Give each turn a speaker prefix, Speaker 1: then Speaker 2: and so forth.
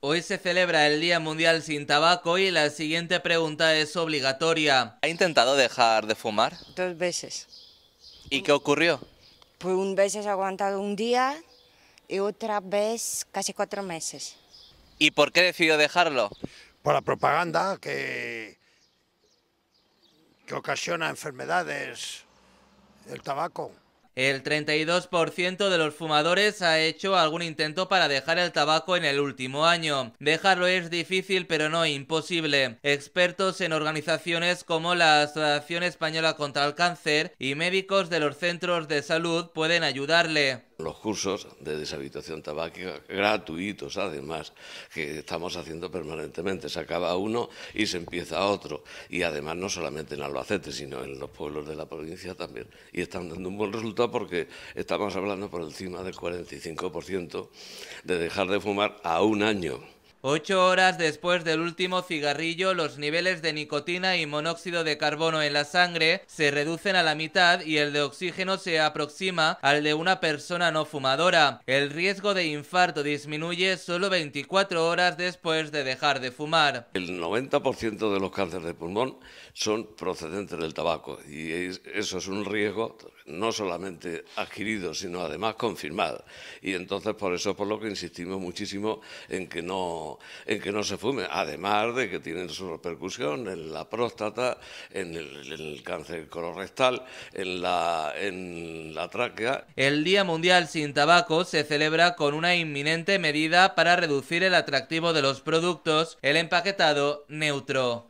Speaker 1: Hoy se celebra el Día Mundial sin Tabaco y la siguiente pregunta es obligatoria. ¿Ha intentado dejar de fumar? Dos veces. ¿Y qué ocurrió? Pues un vez he aguantado un día y otra vez casi cuatro meses. ¿Y por qué decidió dejarlo?
Speaker 2: Por la propaganda
Speaker 1: que,
Speaker 2: que ocasiona enfermedades el tabaco.
Speaker 1: El 32% de los fumadores ha hecho algún intento para dejar el tabaco en el último año. Dejarlo es difícil pero no imposible. Expertos en organizaciones como la Asociación Española contra el Cáncer y médicos de los centros de salud pueden ayudarle
Speaker 2: los cursos de deshabitación tabáquica, gratuitos además, que estamos haciendo permanentemente. Se acaba uno y se empieza otro. Y además no solamente en Albacete, sino en los pueblos de la provincia también. Y están dando un buen resultado porque estamos hablando por encima del 45% de dejar de fumar a un año.
Speaker 1: Ocho horas después del último cigarrillo, los niveles de nicotina y monóxido de carbono en la sangre se reducen a la mitad y el de oxígeno se aproxima al de una persona no fumadora. El riesgo de infarto disminuye solo 24 horas después de dejar de fumar.
Speaker 2: El 90% de los cánceres de pulmón son procedentes del tabaco y eso es un riesgo no solamente adquirido, sino además confirmado. Y entonces por eso es por lo que insistimos muchísimo en que no en que no se fume, además de que tienen su repercusión en la próstata, en el, cáncer colorectal, en la tráquea.
Speaker 1: El Día Mundial sin Tabaco se celebra con una inminente medida para reducir el atractivo de los productos, el empaquetado neutro.